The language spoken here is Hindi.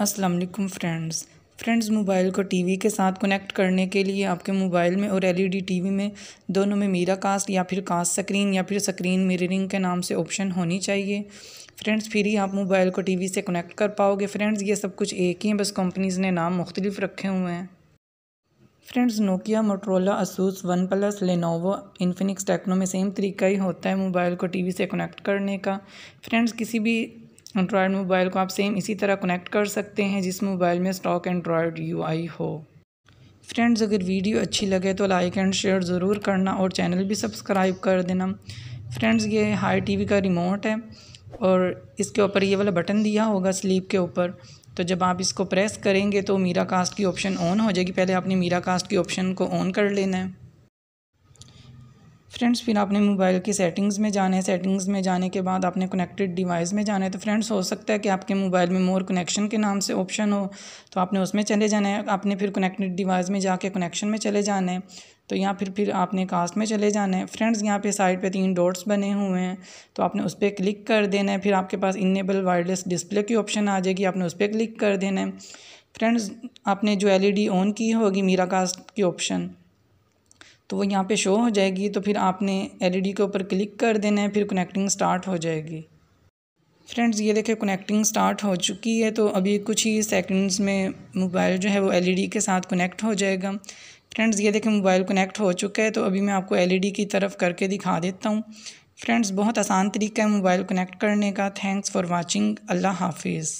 अस्सलाम वालेकुम फ्रेंड्स फ्रेंड्स मोबाइल को टीवी के साथ कनेक्ट करने के लिए आपके मोबाइल में और एलईडी टीवी में दोनों में मीरा कास्ट या फिर कास्ट स्क्रीन या फिर स्क्रीन मिररिंग के नाम से ऑप्शन होनी चाहिए फ्रेंड्स फिर ही आप मोबाइल को टीवी से कनेक्ट कर पाओगे फ्रेंड्स ये सब कुछ एक ही है बस कंपनीज़ ने नाम मुख्तलिफ रखे हुए हैं friends Nokia Motorola Asus OnePlus Lenovo Infinix Tecno में सेम तरीका ही होता है मोबाइल को टीवी से कनेक्ट करने का फ्रेंड्स किसी भी एंड्रॉयड मोबाइल को आप सेम इसी तरह कनेक्ट कर सकते हैं जिस मोबाइल में स्टॉक एंड्रॉयड यूआई हो फ्रेंड्स अगर वीडियो अच्छी लगे तो लाइक एंड शेयर ज़रूर करना और चैनल भी सब्सक्राइब कर देना फ्रेंड्स ये हाई वी का रिमोट है और इसके ऊपर ये वाला बटन दिया होगा स्लीप के ऊपर तो जब आप इसको प्रेस करेंगे तो मीरा कास्ट की ऑप्शन ऑन हो जाएगी पहले आपने मीरा कास्ट की ऑप्शन को ऑन कर लेना है फ्रेंड्स फिर आपने मोबाइल की सेटिंग्स में जाने हैं सेटिंग्स में जाने के बाद आपने कनेक्टेड डिवाइस में जाना है तो फ्रेंड्स हो सकता है कि आपके मोबाइल में मोर कनेक्शन के नाम से ऑप्शन हो तो आपने उसमें चले जाना है आपने फिर कनेक्टेड डिवाइस में जाके कनेक्शन में चले जाना है तो यहाँ फिर फिर आपने कास्ट में चले जाना है फ्रेंड्स यहाँ पे साइड पे तीन डॉट्स बने हुए हैं तो आपने उस पर क्लिक कर देना है फिर आपके पास इनेबल वायरलेस डिस्प्ले की ऑप्शन आ जाएगी आपने उस पर क्लिक कर देना है फ्रेंड्स आपने जो एलईडी ऑन की होगी मीरा कास्ट की ऑप्शन तो वो यहाँ पे शो हो जाएगी तो फिर आपने एलईडी e के ऊपर क्लिक कर देना है फिर कनेक्टिंग स्टार्ट हो जाएगी फ्रेंड्स ये देखें कनेक्टिंग स्टार्ट हो चुकी है तो अभी कुछ ही सेकंड्स में मोबाइल जो है वो एलईडी e के साथ कनेक्ट हो जाएगा फ्रेंड्स ये देखें मोबाइल कनेक्ट हो चुका है तो अभी मैं आपको एल e की तरफ करके दिखा देता हूँ फ्रेंड्स बहुत आसान तरीका है मोबाइल कनेक्ट करने का थैंक्स फॉर वॉचिंग अल्लाह हाफिज़